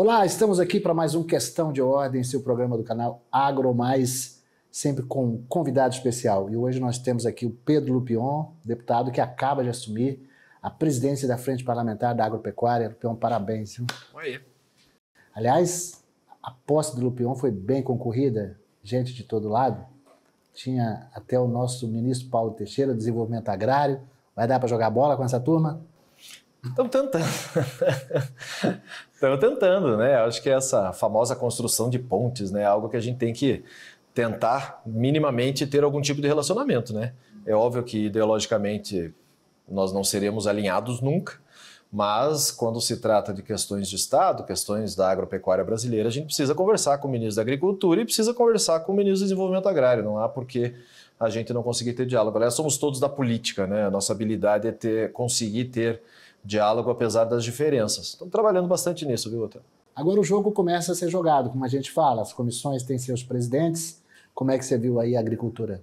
Olá, estamos aqui para mais um Questão de Ordem, seu programa do canal Agro Mais, sempre com um convidado especial. E hoje nós temos aqui o Pedro Lupion, deputado que acaba de assumir a presidência da Frente Parlamentar da Agropecuária. Lupion, parabéns. Viu? Oi. Aliás, a posse do Lupion foi bem concorrida, gente de todo lado. Tinha até o nosso ministro Paulo Teixeira, desenvolvimento agrário. Vai dar para jogar bola com essa turma? Estamos tentando. Estamos tentando, né? Acho que essa famosa construção de pontes, né? É algo que a gente tem que tentar minimamente ter algum tipo de relacionamento, né? É óbvio que ideologicamente nós não seremos alinhados nunca, mas quando se trata de questões de Estado, questões da agropecuária brasileira, a gente precisa conversar com o ministro da Agricultura e precisa conversar com o ministro do Desenvolvimento Agrário. Não há por que a gente não conseguir ter diálogo. Aliás, somos todos da política, né? A nossa habilidade é ter, conseguir ter diálogo apesar das diferenças. Estamos trabalhando bastante nisso, viu, Otávio? Agora o jogo começa a ser jogado, como a gente fala, as comissões têm seus presidentes. Como é que você viu aí a agricultura?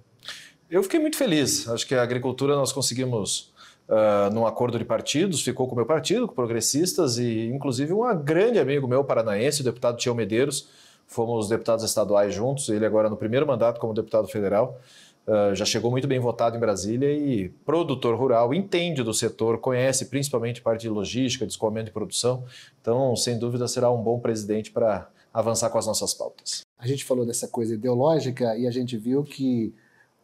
Eu fiquei muito feliz. Acho que a agricultura nós conseguimos uh, num acordo de partidos, ficou com o meu partido, com progressistas e, inclusive, um grande amigo meu paranaense, o deputado Tião Medeiros. Fomos deputados estaduais juntos, ele agora no primeiro mandato como deputado federal. Ah, já chegou muito bem votado em Brasília e produtor rural, entende do setor, conhece principalmente parte de logística, descolamento de produção. Então, sem dúvida, será um bom presidente para avançar com as nossas pautas. A gente falou dessa coisa ideológica e a gente viu que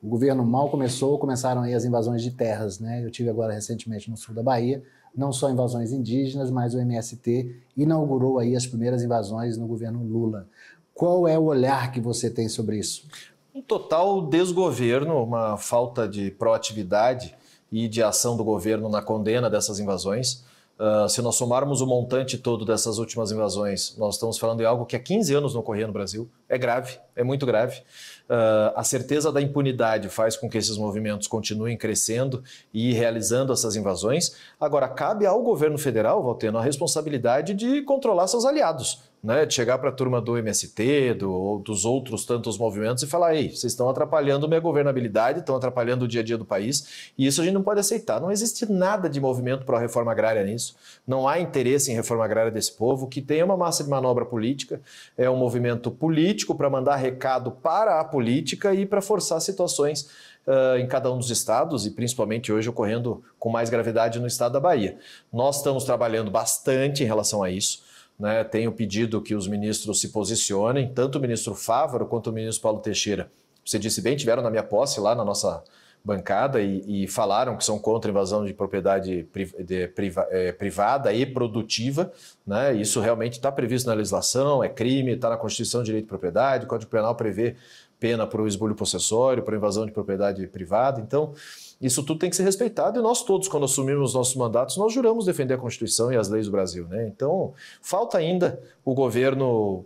o governo mal começou, começaram aí as invasões de terras. Né? Eu tive agora recentemente no sul da Bahia, não só invasões indígenas, mas o MST inaugurou aí as primeiras invasões no governo Lula. Qual é o olhar que você tem sobre isso? um total desgoverno, uma falta de proatividade e de ação do governo na condena dessas invasões. Uh, se nós somarmos o montante todo dessas últimas invasões, nós estamos falando de algo que há 15 anos não ocorria no Brasil. É grave, é muito grave. Uh, a certeza da impunidade faz com que esses movimentos continuem crescendo e realizando essas invasões. Agora, cabe ao governo federal, Valteno, a responsabilidade de controlar seus aliados né, de chegar para a turma do MST, do, ou dos outros tantos movimentos e falar: aí vocês estão atrapalhando minha governabilidade, estão atrapalhando o dia a dia do país, e isso a gente não pode aceitar. Não existe nada de movimento para a reforma agrária nisso, não há interesse em reforma agrária desse povo, que tem é uma massa de manobra política, é um movimento político para mandar recado para a política e para forçar situações Uh, em cada um dos estados e principalmente hoje ocorrendo com mais gravidade no estado da Bahia. Nós estamos trabalhando bastante em relação a isso né, tenho pedido que os ministros se posicionem, tanto o ministro Fávaro quanto o ministro Paulo Teixeira. Você disse bem, tiveram na minha posse lá na nossa bancada e, e falaram que são contra a invasão de propriedade de, priva, é, privada e produtiva. Né? Isso realmente está previsto na legislação, é crime, está na Constituição de Direito de Propriedade, o Código Penal prevê pena para o esbulho possessório, para invasão de propriedade privada. Então, isso tudo tem que ser respeitado e nós todos, quando assumimos nossos mandatos, nós juramos defender a Constituição e as leis do Brasil. Né? Então, falta ainda o governo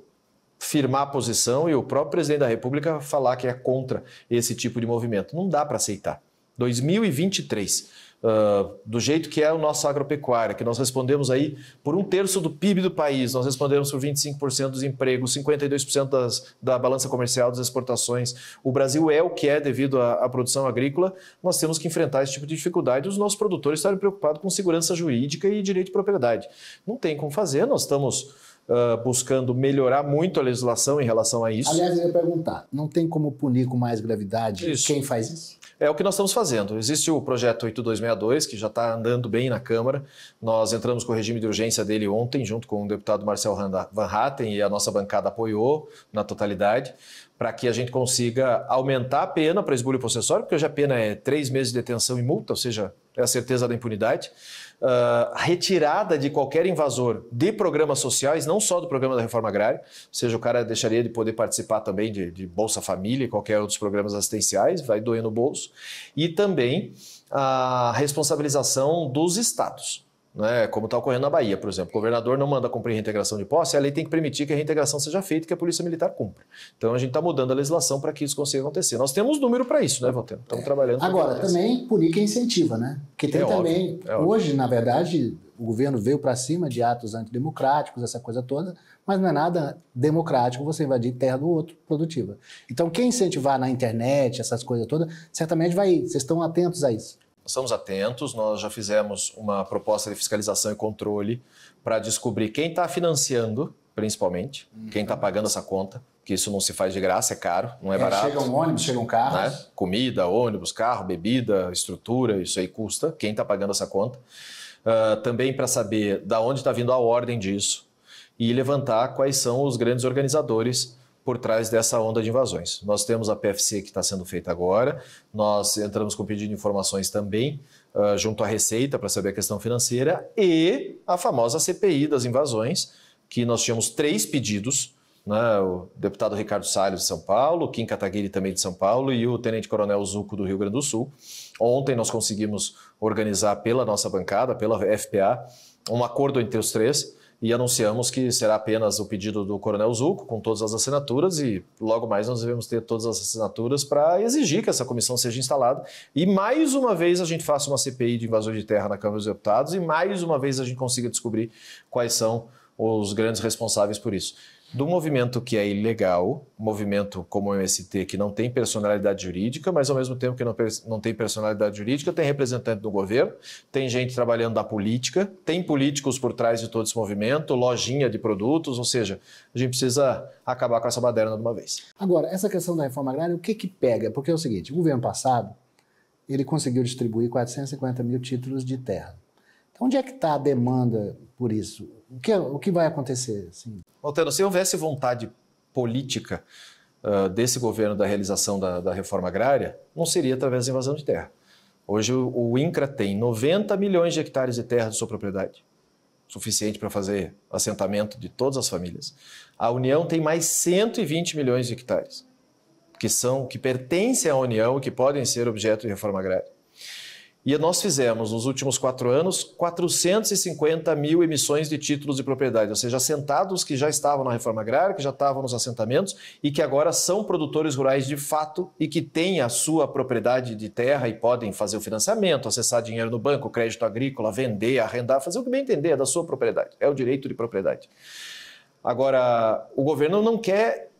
firmar a posição e o próprio presidente da República falar que é contra esse tipo de movimento. Não dá para aceitar. 2023 ah, do jeito que é o nosso agropecuária, que nós respondemos aí por um terço do PIB do país, nós respondemos por 25% dos empregos, 52% das, da balança comercial das exportações. O Brasil é o que é devido à, à produção agrícola, nós temos que enfrentar esse tipo de dificuldade e os nossos produtores estarem preocupados com segurança jurídica e direito de propriedade. Não tem como fazer, nós estamos... Uh, buscando melhorar muito a legislação em relação a isso. Aliás, eu ia perguntar: não tem como punir com mais gravidade isso. quem faz isso? é o que nós estamos fazendo. Existe o projeto 8262, que já está andando bem na Câmara. Nós entramos com o regime de urgência dele ontem, junto com o deputado Marcel Van Hatten, e a nossa bancada apoiou na totalidade para que a gente consiga aumentar a pena para esbulho processório, porque hoje a pena é três meses de detenção e multa, ou seja, é a certeza da impunidade. Uh, retirada de qualquer invasor de programas sociais, não só do programa da reforma agrária, ou seja, o cara deixaria de poder participar também de, de Bolsa Família e qualquer outros programas assistenciais, vai doendo o bolso. E também a responsabilização dos estados né, como está ocorrendo na Bahia, por exemplo. O governador não manda cumprir reintegração de posse, a lei tem que permitir que a reintegração seja feita e que a Polícia Militar cumpra. Então a gente está mudando a legislação para que isso consiga acontecer. Nós temos número para isso, né, Valter? Estamos é. trabalhando. Agora, também punir quem é incentiva, né? Porque tem é também. É óbvio, é hoje, óbvio. na verdade, o governo veio para cima de atos antidemocráticos, essa coisa toda, mas não é nada democrático você invadir terra do outro produtiva. Então, quem incentivar na internet, essas coisas todas, certamente vai. Ir. Vocês estão atentos a isso estamos atentos, nós já fizemos uma proposta de fiscalização e controle para descobrir quem está financiando, principalmente, tá uhum. quem está pagando essa conta, que isso não se faz de graça, é caro, não é, é barato. Chega um ônibus, chega um carro. Né? Comida, ônibus, carro, bebida, estrutura, isso aí custa. Quem está pagando essa conta? Uh, também para saber da onde está vindo a ordem disso e levantar quais são os grandes organizadores por trás dessa onda de invasões. Nós temos a PFC que está sendo feita agora, nós entramos com pedido de informações também uh, junto à Receita para saber a questão financeira e a famosa CPI das invasões, que nós tínhamos três pedidos né? o deputado Ricardo Salles de São Paulo, Kim Kataguiri também de São Paulo e o Tenente Coronel Zuco do Rio Grande do Sul. Ontem nós conseguimos organizar pela nossa bancada, pela FPA, um acordo entre os três e anunciamos que será apenas o pedido do Coronel Zuco, com todas as assinaturas, e logo mais nós devemos ter todas as assinaturas para exigir que essa comissão seja instalada. E mais uma vez a gente faça uma CPI de invasão de terra na Câmara dos Deputados, e mais uma vez a gente consiga descobrir quais são os grandes responsáveis por isso do movimento que é ilegal, movimento como o MST que não tem personalidade jurídica, mas ao mesmo tempo que não, não tem personalidade jurídica, tem representante do governo, tem gente trabalhando da política, tem políticos por trás de todo esse movimento, lojinha de produtos, ou seja, a gente precisa acabar com essa baderna de uma vez. Agora, essa questão da reforma agrária, o que que pega? Porque é o seguinte, o governo passado, ele conseguiu distribuir 450 mil títulos de terra. Então, onde é que está a demanda por isso? O que, é, o que vai acontecer? Assim? Altano, se houvesse vontade política uh, desse governo da realização da, da, reforma agrária, não seria através da invasão de terra. Hoje o, o INCRA tem 90 milhões de hectares de terra de sua propriedade, suficiente para fazer assentamento de todas as famílias. A União tem mais 120 milhões de hectares, que são que pertencem à União e que podem ser objeto de reforma agrária. E nós fizemos, nos últimos quatro anos, 450 mil emissões de títulos de propriedade, ou seja, assentados que já estavam na reforma agrária, que já estavam nos assentamentos e que agora são produtores rurais de fato e que têm a sua propriedade de terra e podem fazer o financiamento, acessar dinheiro no banco, crédito agrícola, vender, arrendar, fazer o que bem entender, é da sua propriedade, é o direito de propriedade. Agora, o governo não quer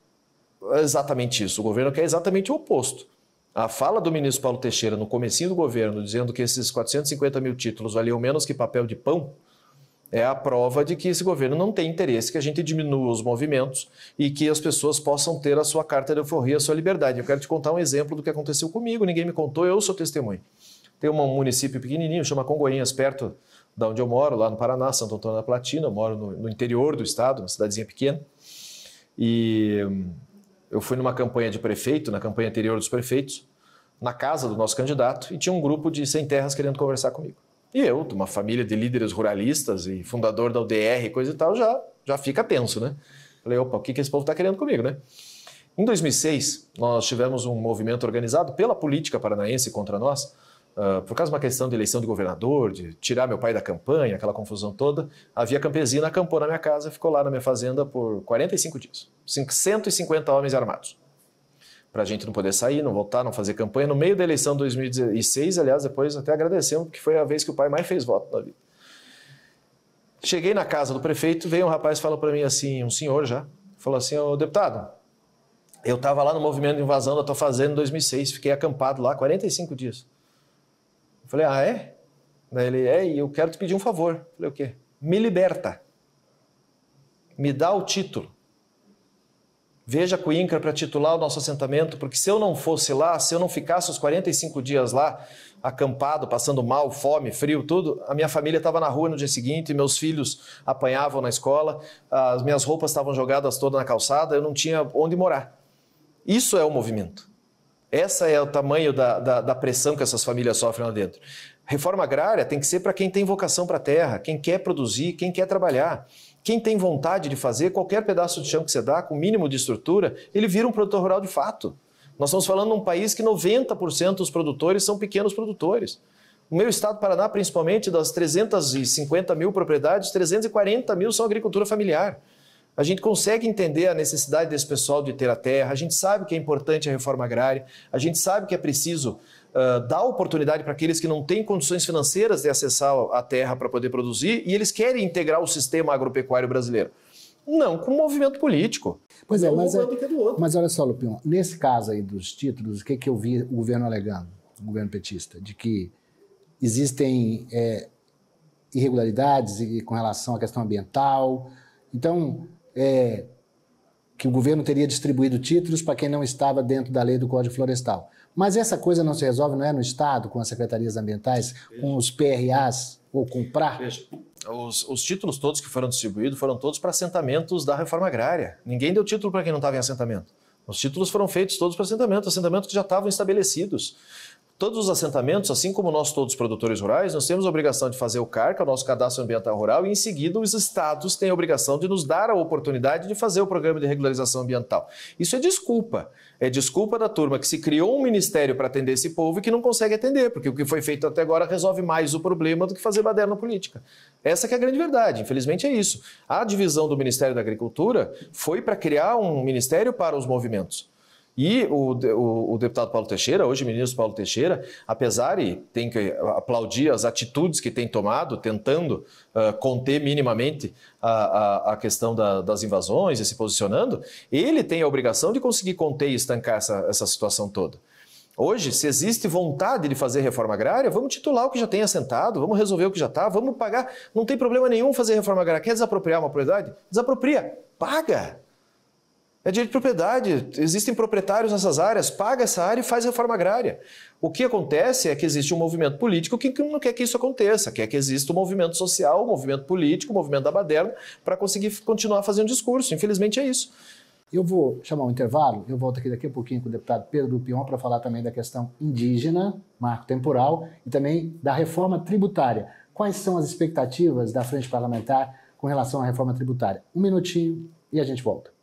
exatamente isso, o governo quer exatamente o oposto a fala do ministro Paulo Teixeira no comecinho do governo, dizendo que esses 450 mil títulos valiam menos que papel de pão, é a prova de que esse governo não tem interesse que a gente diminua os movimentos e que as pessoas possam ter a sua carta de euforia, a sua liberdade. Eu quero te contar um exemplo do que aconteceu comigo, ninguém me contou, eu sou testemunha. Tem um município pequenininho, chama Congonhas, perto da onde eu moro, lá no Paraná, Santo Antônio da Platina, eu moro no, no interior do estado, uma cidadezinha pequena. E eu fui numa campanha de prefeito, na campanha anterior dos prefeitos, na casa do nosso candidato, e tinha um grupo de sem terras querendo conversar comigo. E eu, de uma família de líderes ruralistas e fundador da UDR coisa e tal, já, já fica tenso, né? Falei, opa, o que, que esse povo está querendo comigo, né? Em 2006, nós tivemos um movimento organizado pela política paranaense contra nós, ah, por causa de uma questão de eleição de governador, de tirar meu pai da campanha, aquela confusão toda, a Via Campesina acampou na minha casa, ficou lá na minha fazenda por 45 dias. 150 homens armados. Para a gente não poder sair, não voltar, não fazer campanha. No meio da eleição de 2016, aliás, depois até agradecemos, porque foi a vez que o pai mais fez voto na vida. Cheguei na casa do prefeito, veio um rapaz falou para mim assim, um senhor já, falou assim, ô deputado, eu estava lá no movimento de invasão da tua fazenda em 2006, fiquei acampado lá 45 dias. Eu falei, ah, é? Daí ele, é, e eu quero te pedir um favor. Eu falei, o quê? Me liberta. Me dá o título. Veja com o INCRA para titular o nosso assentamento, porque se eu não fosse lá, se eu não ficasse os 45 dias lá, acampado, passando mal, fome, frio, tudo, a minha família estava na rua no dia seguinte, meus filhos apanhavam na escola, as minhas roupas estavam jogadas todas na calçada, eu não tinha onde morar. Isso é o movimento. Essa é o tamanho da, da, da pressão que essas famílias sofrem lá dentro. Reforma agrária tem que ser para quem tem vocação para a terra, quem quer produzir, quem quer trabalhar. Quem tem vontade de fazer qualquer pedaço de chão que você dá, com o mínimo de estrutura, ele vira um produtor rural de fato. Nós estamos falando de um país que 90% dos produtores são pequenos produtores. O meu estado, Paraná, principalmente, das 350 mil propriedades, 340 mil são agricultura familiar. A gente consegue entender a necessidade desse pessoal de ter a terra, a gente sabe que é importante a reforma agrária, a gente sabe que é preciso uh, dar oportunidade para aqueles que não têm condições financeiras de acessar a terra para poder produzir e eles querem integrar o sistema agropecuário brasileiro. Não com movimento político. Pois é, mas, é, é mas olha só, Lupinho, nesse caso aí dos títulos, o que, que eu vi o governo alegando, o governo petista? De que existem é, irregularidades com relação à questão ambiental. Então, é, que o governo teria distribuído títulos para quem não estava dentro da lei do Código Florestal. Mas essa coisa não se resolve, não é no Estado, com as secretarias ambientais, com os PRAs ou com o PRA? Os, os, títulos todos que foram distribuídos foram todos para assentamentos da reforma agrária. Ninguém deu título para quem não estava em assentamento. Os títulos foram feitos todos para assentamentos, assentamentos que já estavam estabelecidos. Todos os assentamentos, assim como nós todos produtores rurais, nós temos a obrigação de fazer o CAR, que é o nosso cadastro ambiental rural, e em seguida os estados têm a obrigação de nos dar a oportunidade de fazer o programa de regularização ambiental. Isso é desculpa. É desculpa da turma que se criou um ministério para atender esse povo e que não consegue atender, porque o que foi feito até agora resolve mais o problema do que fazer baderna política. Essa é a grande verdade, infelizmente é isso. A divisão do Ministério da Agricultura foi para criar um ministério para os movimentos. E o, o, o, deputado Paulo Teixeira, hoje ministro Paulo Teixeira, apesar e tem que aplaudir as atitudes que tem tomado, tentando uh, conter minimamente a, a, a questão da, das invasões e se posicionando, ele tem a obrigação de conseguir conter e estancar essa, essa situação toda. Hoje, se existe vontade de fazer reforma agrária, vamos titular o que já tem assentado, vamos resolver o que já está, vamos pagar. Não tem problema nenhum fazer reforma agrária. Quer desapropriar uma propriedade? Desapropria, paga. É direito de propriedade, existem proprietários nessas áreas, paga essa área e faz reforma agrária. O que acontece é que existe um movimento político que não quer que isso aconteça, quer que exista um movimento social, um movimento político, um movimento da baderna, para conseguir continuar fazendo discurso. Infelizmente é isso. Eu vou chamar um intervalo, eu volto aqui daqui a pouquinho com o deputado Pedro Pion para falar também da questão indígena, marco temporal, e também da reforma tributária. Quais são as expectativas da Frente Parlamentar com relação à reforma tributária? Um minutinho e a gente volta.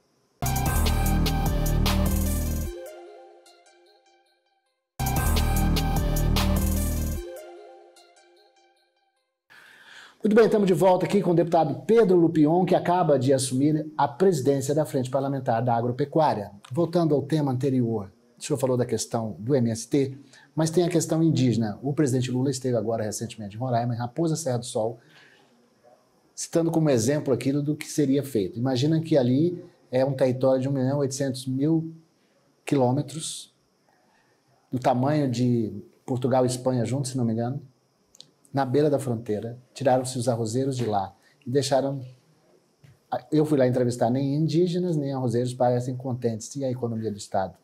Muito bem, estamos de volta aqui com o deputado Pedro Lupion, que acaba de assumir a presidência da Frente Parlamentar da Agropecuária. Voltando ao tema anterior, o senhor falou da questão do MST, mas tem a questão indígena. O presidente Lula esteve agora recentemente em Roraima, em Raposa Serra do Sol, citando como exemplo aquilo do que seria feito. Imagina que ali é um território de 1 milhão 800 mil quilômetros, do tamanho de Portugal e Espanha juntos, se não me engano na beira da fronteira, tiraram-se os arrozeiros de lá e deixaram. Eu fui lá entrevistar nem indígenas nem arrozeiros parecem contentes e a economia do Estado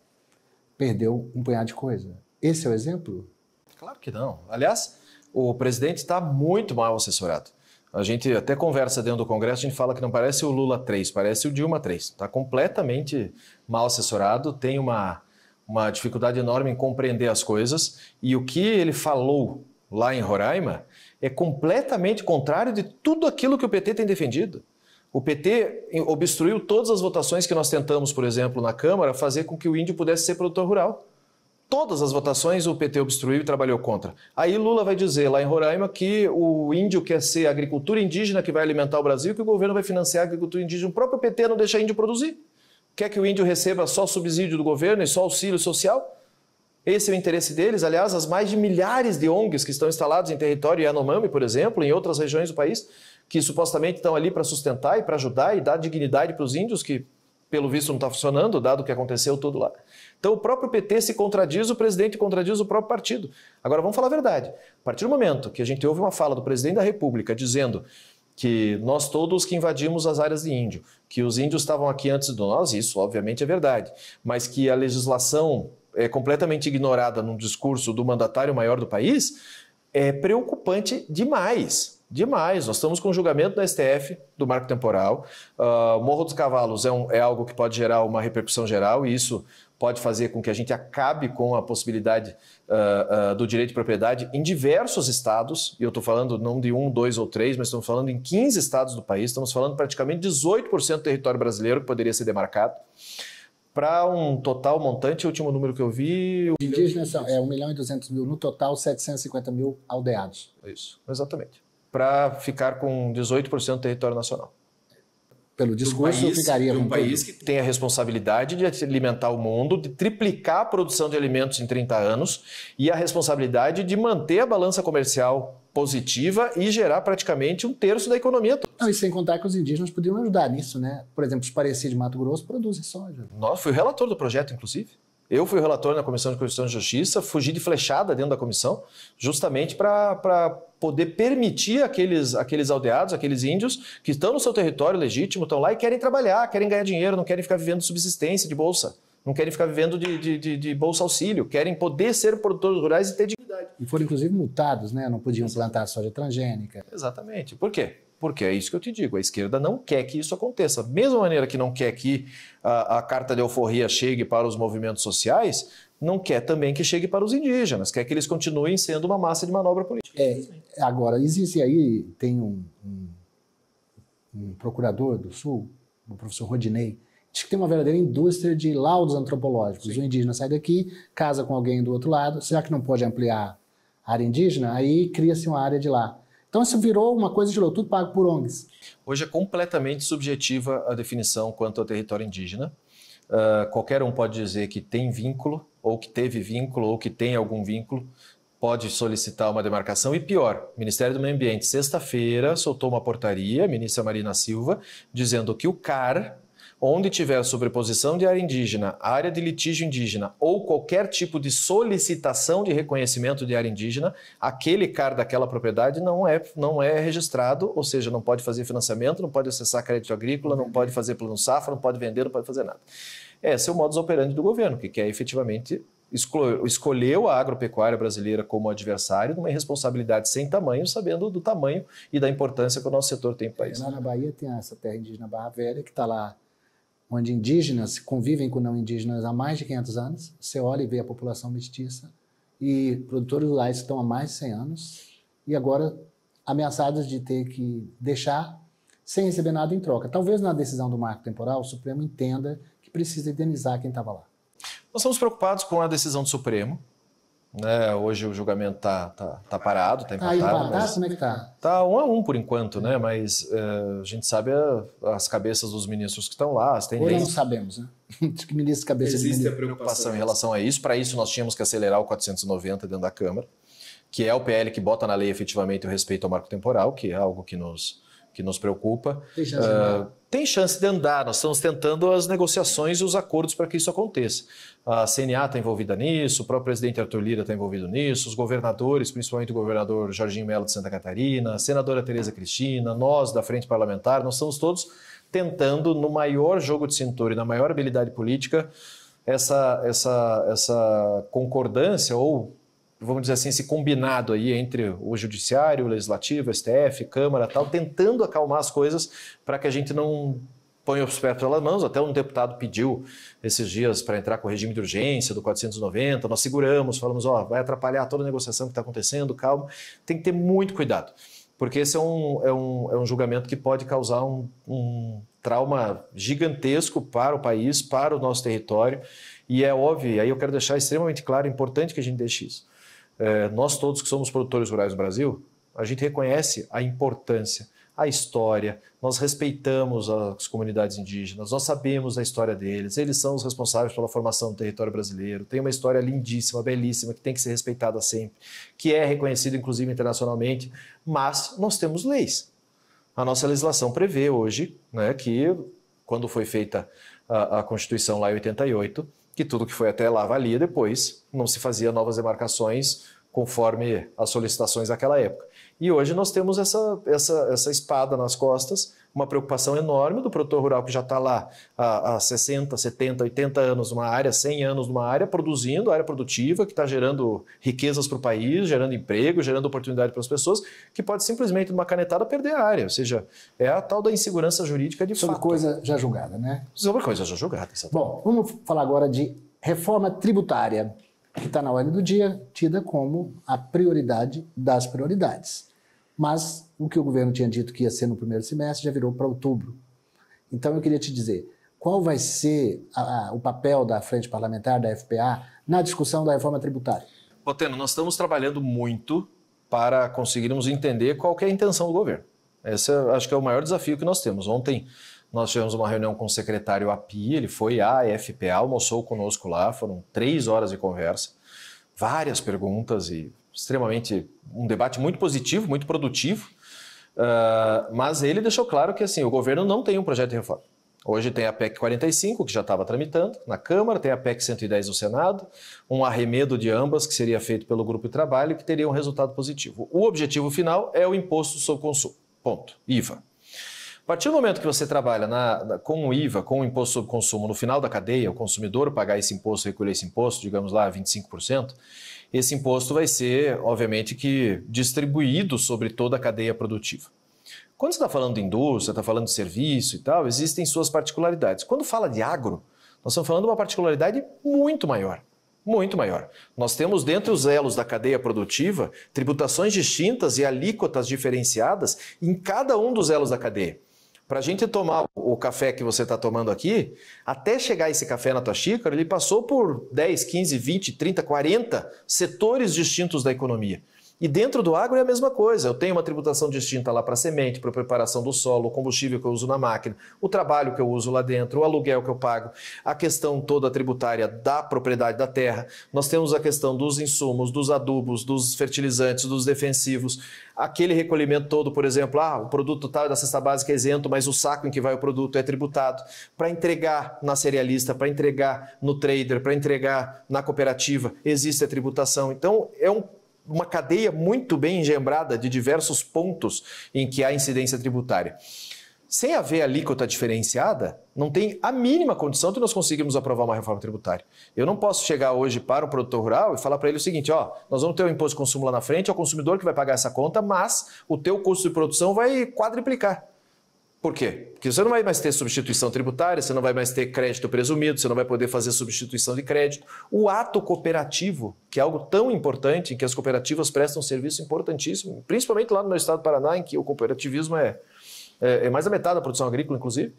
perdeu um punhado de coisa. Esse é o exemplo? Claro que não. Aliás, o presidente está muito mal assessorado. A gente até conversa dentro do Congresso, a gente fala que não parece o Lula 3, parece o Dilma 3. Está completamente mal assessorado, tem uma, uma dificuldade enorme em compreender as coisas. E o que ele falou lá em Roraima é completamente contrário de tudo aquilo que o PT tem defendido. O PT obstruiu todas as votações que nós tentamos, por exemplo, na Câmara, fazer com que o índio pudesse ser produtor rural. Todas as votações o PT obstruiu e trabalhou contra. Aí Lula vai dizer lá em Roraima que o índio quer ser a agricultura indígena que vai alimentar o Brasil, que o governo vai financiar a agricultura indígena. O próprio PT não deixa índio produzir. Quer que o índio receba só subsídio do governo e só auxílio social? Esse é o interesse deles. Aliás, as mais de milhares de ONGs que estão instaladas em território Yanomami, por exemplo, em outras regiões do país, que supostamente estão ali para sustentar e para ajudar e dar dignidade para os índios, que pelo visto não está funcionando, dado o que aconteceu tudo lá. Então o próprio PT se contradiz, o presidente contradiz o próprio partido. Agora vamos falar a verdade. A partir do momento que a gente ouve uma fala do presidente da República dizendo que nós todos que invadimos as áreas de índio, que os índios estavam aqui antes de nós, isso obviamente é verdade, mas que a legislação é, completamente ignorada num discurso do mandatário maior do país, é preocupante demais. Demais. Nós estamos com o julgamento da STF do marco temporal. Uh, Morro dos Cavalos é, um, é algo que pode gerar uma repercussão geral e isso pode fazer com que a gente acabe com a possibilidade uh, uh, do direito de propriedade em diversos estados, e eu estou falando não de um, dois ou três, mas estamos falando em 15 estados do país, estamos falando praticamente 18% do território brasileiro que poderia ser demarcado para um total montante, o último número que eu vi. De indígenas são é, 1 milhão e 200 mil, no total 750 mil aldeados. Isso, exatamente. Para ficar com 18% do território nacional pelo discurso, país, eu ficaria com um país tudo. que tem a responsabilidade de alimentar o mundo, de triplicar a produção de alimentos em 30 anos e a responsabilidade de manter a balança comercial positiva e gerar praticamente um terço da economia. Toda. Não, e sem contar que os indígenas podiam ajudar nisso, né? Por exemplo, os parecis de Mato Grosso produzem soja. Nossa, fui o relator do projeto, inclusive. Eu fui relator na Comissão de Constituição e Justiça, fugi de flechada dentro da comissão, justamente para poder permitir aqueles, aqueles aldeados, aqueles índios que estão no seu território legítimo, estão lá e querem trabalhar, querem ganhar dinheiro, não querem ficar vivendo subsistência de bolsa, não querem ficar vivendo de, de, de, de bolsa auxílio, querem poder ser produtores rurais e ter dignidade. E foram inclusive multados, né? Não podiam plantar soja transgênica. Exatamente. Por quê? Porque é isso que eu te digo, a esquerda não quer que isso aconteça. mesma maneira que não quer que a, a carta de alforria chegue para os movimentos sociais, não quer também que chegue para os indígenas, quer que eles continuem sendo uma massa de manobra política. É, agora, existe aí, tem um, um, um procurador do Sul, o professor Rodinei, diz que tem uma verdadeira indústria de laudos antropológicos. Sim. O indígena sai daqui, casa com alguém do outro lado, será que não pode ampliar a área indígena? Aí cria-se uma área de lá. Então isso virou uma coisa de tudo pago por ONGs. Hoje é completamente subjetiva a definição quanto ao território indígena. Uh, qualquer um pode dizer que tem vínculo, ou que teve vínculo, ou que tem algum vínculo, pode solicitar uma demarcação. E pior, o Ministério do Meio Ambiente, sexta-feira, soltou uma portaria, a ministra Marina Silva, dizendo que o CAR, onde tiver sobreposição de área indígena, área de litígio indígena ou qualquer tipo de solicitação de reconhecimento de área indígena, aquele CAR daquela propriedade não é, não é registrado, ou seja, não pode fazer financiamento, não pode acessar crédito agrícola, não pode fazer plano safra, não pode vender, não pode fazer nada. Esse é o modus operandi do governo, que quer efetivamente escolheu a agropecuária brasileira como adversário numa irresponsabilidade sem tamanho, sabendo do tamanho e da importância que o nosso setor tem no país. Lá na Bahia tem essa terra indígena Barra Velha, que está lá onde indígenas convivem com não indígenas há mais de 500 anos. Você olha e vê a população mestiça e produtores rurais estão há mais de 100 anos e agora ameaçados de ter que deixar sem receber nada em troca. Talvez na decisão do marco temporal o Supremo entenda que precisa indenizar quem estava lá. Nós estamos preocupados com a decisão do Supremo, né? Hoje o julgamento está tá, tá, parado, está tá empatado. Está empatado? Como é que está? Está um a um por enquanto, né? mas é, a gente sabe a, as cabeças dos ministros que estão lá, as tendências. Hoje não sabemos, né? que ministro cabeça Existe a preocupação em relação a isso. Para isso, nós tínhamos que acelerar o 490 dentro da Câmara, que é o PL que bota na lei efetivamente o respeito ao marco temporal, que é algo que nos que nos preocupa. Tem chance, uh, tem chance, de andar. Nós estamos tentando as negociações e os acordos para que isso aconteça. A CNA está envolvida nisso, o próprio presidente Arthur Lira está envolvido nisso, os governadores, principalmente o governador Jorginho Melo de Santa Catarina, a senadora Tereza Cristina, nós da Frente Parlamentar, nós estamos todos tentando, no maior jogo de cintura e na maior habilidade política, essa, essa, essa concordância ou vamos dizer assim, esse combinado aí entre o judiciário, o legislativo, STF, Câmara, tal, tentando acalmar as coisas para que a gente não ponha os pés pelas mãos. Até um deputado pediu esses dias para entrar com o regime de urgência do 490. Nós seguramos, falamos, ó, vai atrapalhar toda a negociação que está acontecendo, calma. Tem que ter muito cuidado, porque esse é um, é um, é um julgamento que pode causar um, um trauma gigantesco para o país, para o nosso território. E é óbvio, aí eu quero deixar extremamente claro, é importante que a gente deixe isso. É, nós todos que somos produtores rurais no Brasil, a gente reconhece a importância, a história, nós respeitamos as comunidades indígenas, nós sabemos a história deles, eles são os responsáveis pela formação do território brasileiro. Tem uma história lindíssima, belíssima, que tem que ser respeitada sempre, que é reconhecida inclusive internacionalmente, mas nós temos leis. A nossa legislação prevê hoje né, que, quando foi feita a, a Constituição lá em 88, que tudo que foi até lá valia depois, não se fazia novas demarcações conforme as solicitações daquela época. E hoje nós temos essa, essa, essa espada nas costas, uma preocupação enorme do produtor rural que já está lá há, há 60, 70, 80 anos numa área, 100 anos numa área, produzindo, área produtiva, que está gerando riquezas para o país, gerando emprego, gerando oportunidade para as pessoas, que pode simplesmente, numa canetada, perder a área. Ou seja, é a tal da insegurança jurídica de Sobre fato. coisa já julgada, né? Sobre coisa já julgada. Exatamente. Bom, vamos falar agora de reforma tributária, que está na ordem do dia, tida como a prioridade das prioridades. Mas o que o governo tinha dito que ia ser no primeiro semestre já virou para outubro. Então eu queria te dizer, qual vai ser a, a, o papel da frente parlamentar da FPA na discussão da reforma tributária? Boteno, nós estamos trabalhando muito para conseguirmos entender qual é a intenção do governo. Esse é, acho que é o maior desafio que nós temos. Ontem nós tivemos uma reunião com o secretário API, ele foi à FPA, almoçou conosco lá, foram três horas de conversa, várias perguntas e extremamente um debate muito positivo, muito produtivo, uh, mas ele deixou claro que assim o governo não tem um projeto de reforma. Hoje tem a PEC 45, que já estava tramitando na Câmara, tem a PEC 110 no Senado, um arremedo de ambas que seria feito pelo grupo de trabalho que teria um resultado positivo. O objetivo final é o imposto sobre consumo. Ponto. IVA partir do momento que você trabalha na, na, com o IVA, com o imposto sobre consumo, no final da cadeia, o consumidor pagar esse imposto, recolher esse imposto, digamos lá, 25%, esse imposto vai ser, obviamente, que distribuído sobre toda a cadeia produtiva. Quando você está falando de indústria, está falando de serviço e tal, existem suas particularidades. Quando fala de agro, nós estamos falando de uma particularidade muito maior. Muito maior. Nós temos, dentre os elos da cadeia produtiva, tributações distintas e alíquotas diferenciadas em cada um dos elos da cadeia. Para a gente tomar o café que você está tomando aqui, até chegar esse café na tua xícara, ele passou por 10, 15, 20, 30, 40 setores distintos da economia. E dentro do agro é a mesma coisa. Eu tenho uma tributação distinta lá para semente, para preparação do solo, o combustível que eu uso na máquina, o trabalho que eu uso lá dentro, o aluguel que eu pago, a questão toda tributária da propriedade da terra. Nós temos a questão dos insumos, dos adubos, dos fertilizantes, dos defensivos. Aquele recolhimento todo, por exemplo, ah, o produto tal tá da cesta básica é isento, mas o saco em que vai o produto é tributado. Para entregar na cerealista, para entregar no trader, para entregar na cooperativa, existe a tributação. Então, é um uma cadeia muito bem engembrada de diversos pontos em que há incidência tributária. Sem haver alíquota diferenciada, não tem a mínima condição de nós conseguirmos aprovar uma reforma tributária. Eu não posso chegar hoje para um produtor rural e falar para ele o seguinte: ó, nós vamos ter o um imposto de consumo lá na frente, é o consumidor que vai pagar essa conta, mas o teu custo de produção vai quadriplicar. Por quê? Porque você não vai mais ter substituição tributária, você não vai mais ter crédito presumido, você não vai poder fazer substituição de crédito. O ato cooperativo, que é algo tão importante, em que as cooperativas prestam um serviço importantíssimo, principalmente lá no meu estado do Paraná, em que o cooperativismo é, é, é mais da metade da produção agrícola, inclusive.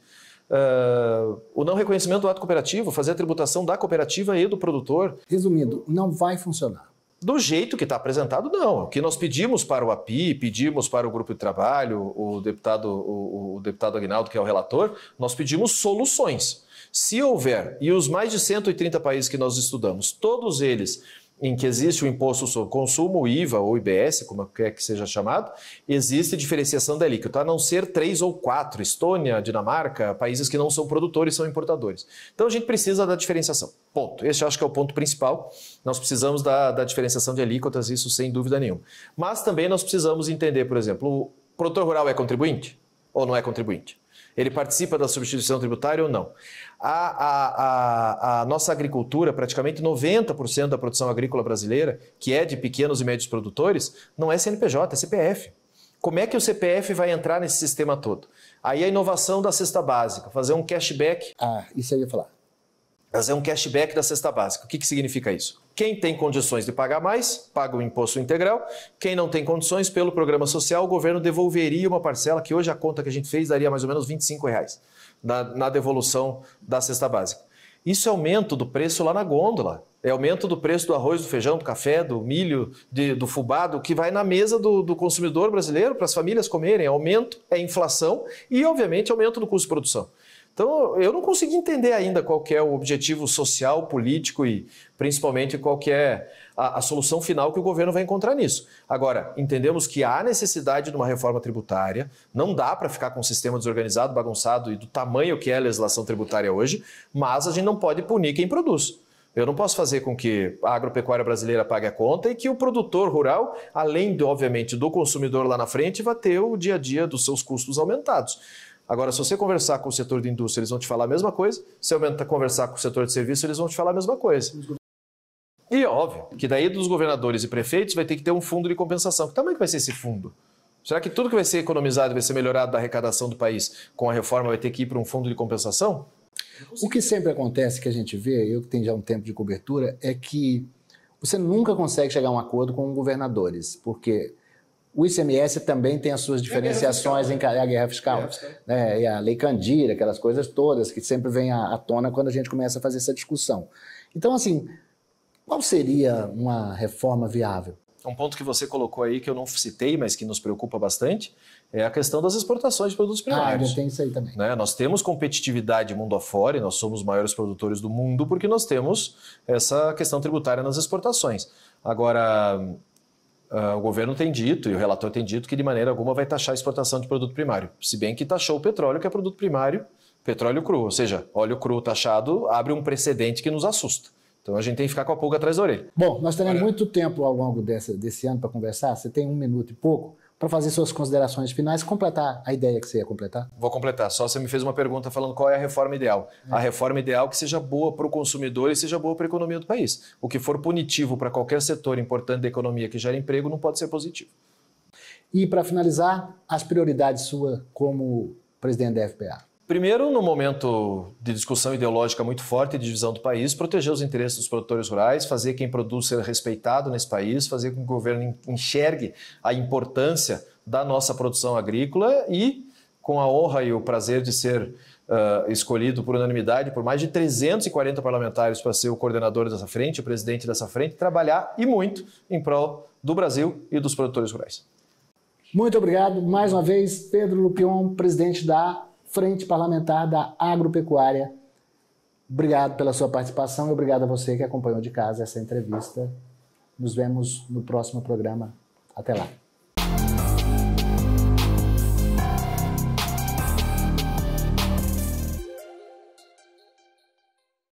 Uh, o não reconhecimento do ato cooperativo, fazer a tributação da cooperativa e do produtor. Resumindo, não vai funcionar. Do jeito que está apresentado, não. O que nós pedimos para o API, pedimos para o grupo de trabalho, o deputado, o, o deputado Agnaldo, que é o relator, nós pedimos soluções. Se houver, e os mais de 130 países que nós estudamos, todos eles em que existe o imposto sobre consumo, o IVA ou IBS, como quer que seja chamado, existe diferenciação da alíquota, a não ser três ou quatro, Estônia, Dinamarca, países que não são produtores, são importadores. Então a gente precisa da diferenciação, ponto. Esse acho que é o ponto principal, nós precisamos da, da diferenciação de alíquotas, isso sem dúvida nenhuma. Mas também nós precisamos entender, por exemplo, o produtor rural é contribuinte ou não é contribuinte? Ele participa da substituição tributária ou não? A, a, a, a nossa agricultura, praticamente 90% da produção agrícola brasileira, que é de pequenos e médios produtores, não é CNPJ, é CPF. Como é que o CPF vai entrar nesse sistema todo? Aí a inovação da cesta básica, fazer um cashback. Ah, isso eu ia falar é um cashback da cesta básica. O que, que significa isso? Quem tem condições de pagar mais, paga o imposto integral. Quem não tem condições, pelo programa social, o governo devolveria uma parcela, que hoje a conta que a gente fez daria mais ou menos R$ 25 reais na, na devolução da cesta básica. Isso é aumento do preço lá na gôndola. É aumento do preço do arroz, do feijão, do café, do milho, de, do fubado, que vai na mesa do, do consumidor brasileiro para as famílias comerem. É aumento, é inflação e, obviamente, aumento do custo de produção. Então, eu não consigo entender ainda qual é o objetivo social, político e principalmente qual é a, a, solução final que o governo vai encontrar nisso. Agora, entendemos que há necessidade de uma reforma tributária, não dá para ficar com um sistema desorganizado, bagunçado e do tamanho que é a legislação tributária hoje, mas a gente não pode punir quem produz. Eu não posso fazer com que a agropecuária brasileira pague a conta e que o produtor rural, além, de, obviamente, do consumidor lá na frente, vá ter o dia a dia dos seus custos aumentados. Agora, se você conversar com o setor de indústria, eles vão te falar a mesma coisa. Se aumenta conversar com o setor de serviço, eles vão te falar a mesma coisa. E óbvio que daí dos governadores e prefeitos vai ter que ter um fundo de compensação. Que tamanho que vai ser esse fundo? Será que tudo que vai ser economizado vai ser melhorado da arrecadação do país com a reforma vai ter que ir para um fundo de compensação? O que sempre acontece que a gente vê, eu que tenho já um tempo de cobertura, é que você nunca consegue chegar a um acordo com governadores, porque o ICMS também tem as suas diferenciações em a né? guerra fiscal, né? e a lei Candir, aquelas coisas todas que sempre vem à, à tona quando a gente começa a fazer essa discussão. Então, assim, qual seria uma reforma viável? um ponto que você colocou aí que eu não citei, mas que nos preocupa bastante, é a questão das exportações de produtos ah, primários. Ah, tem isso aí também. Né? Nós temos competitividade mundo afora e nós somos os maiores produtores do mundo porque nós temos essa questão tributária nas exportações. Agora, Uh, o governo tem dito e o relator tem dito que de maneira alguma vai taxar a exportação de produto primário, se bem que taxou o petróleo, que é produto primário, petróleo cru, ou seja, óleo cru taxado abre um precedente que nos assusta. Então a gente tem que ficar com a pulga atrás da orelha. Bom, nós teremos muito tempo ao longo dessa, desse ano para conversar, você tem um minuto e pouco para fazer suas considerações finais, completar a ideia que você ia completar? Vou completar. Só você me fez uma pergunta falando qual é a reforma ideal. É. A reforma ideal que seja boa para o consumidor e seja boa para a economia do país. O que for punitivo para qualquer setor importante da economia que gera emprego não pode ser positivo. E para finalizar, as prioridades sua como presidente da FPA. Primeiro, no momento de discussão ideológica muito forte e de divisão do país, proteger os interesses dos produtores rurais, fazer quem produz ser respeitado nesse país, fazer com que o governo enxergue a importância da nossa produção agrícola e, com a honra e o prazer de ser Uh, escolhido por unanimidade por mais de 340 parlamentares para ser o coordenador dessa frente, o presidente dessa frente, trabalhar e muito em prol do Brasil e dos produtores rurais. Muito obrigado mais uma vez, Pedro Lupion, presidente da Frente Parlamentar da Agropecuária. Obrigado pela sua participação e obrigado a você que acompanhou de casa essa entrevista. Nos vemos no próximo programa. Até lá.